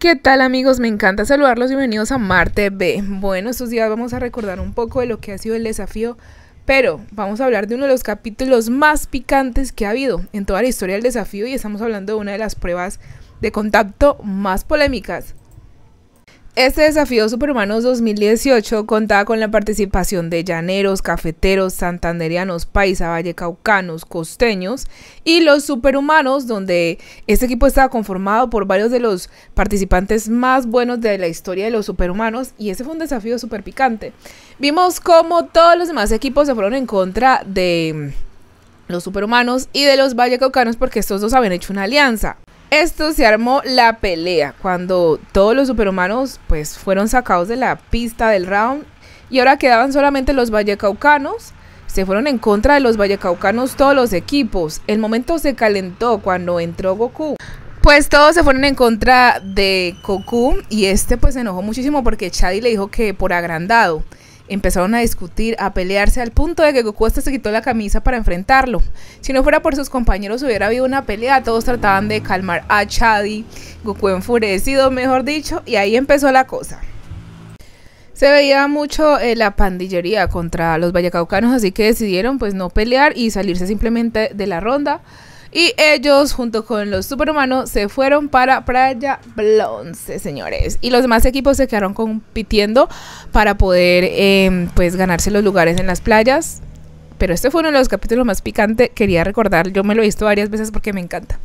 ¿Qué tal amigos? Me encanta saludarlos, bienvenidos a Marte B. Bueno, estos días vamos a recordar un poco de lo que ha sido el desafío, pero vamos a hablar de uno de los capítulos más picantes que ha habido en toda la historia del desafío y estamos hablando de una de las pruebas de contacto más polémicas. Este desafío Superhumanos 2018 contaba con la participación de llaneros, cafeteros, santanderianos, paisa, vallecaucanos, costeños y los superhumanos, donde este equipo estaba conformado por varios de los participantes más buenos de la historia de los superhumanos y ese fue un desafío súper picante. Vimos cómo todos los demás equipos se fueron en contra de los superhumanos y de los vallecaucanos porque estos dos habían hecho una alianza. Esto se armó la pelea cuando todos los superhumanos pues fueron sacados de la pista del round y ahora quedaban solamente los vallecaucanos. Se fueron en contra de los vallecaucanos todos los equipos. El momento se calentó cuando entró Goku. Pues todos se fueron en contra de Goku y este pues se enojó muchísimo porque Chadi le dijo que por agrandado. Empezaron a discutir, a pelearse al punto de que Goku hasta se quitó la camisa para enfrentarlo. Si no fuera por sus compañeros hubiera habido una pelea, todos trataban de calmar a Chadi, Goku enfurecido mejor dicho, y ahí empezó la cosa. Se veía mucho eh, la pandillería contra los vallecaucanos, así que decidieron pues no pelear y salirse simplemente de la ronda. Y ellos, junto con los superhumanos, se fueron para Playa Blonce, señores. Y los demás equipos se quedaron compitiendo para poder em, pues ganarse los lugares en las playas. Pero este fue uno de los capítulos más picantes. Quería recordar, yo me lo he visto varias veces porque me encanta.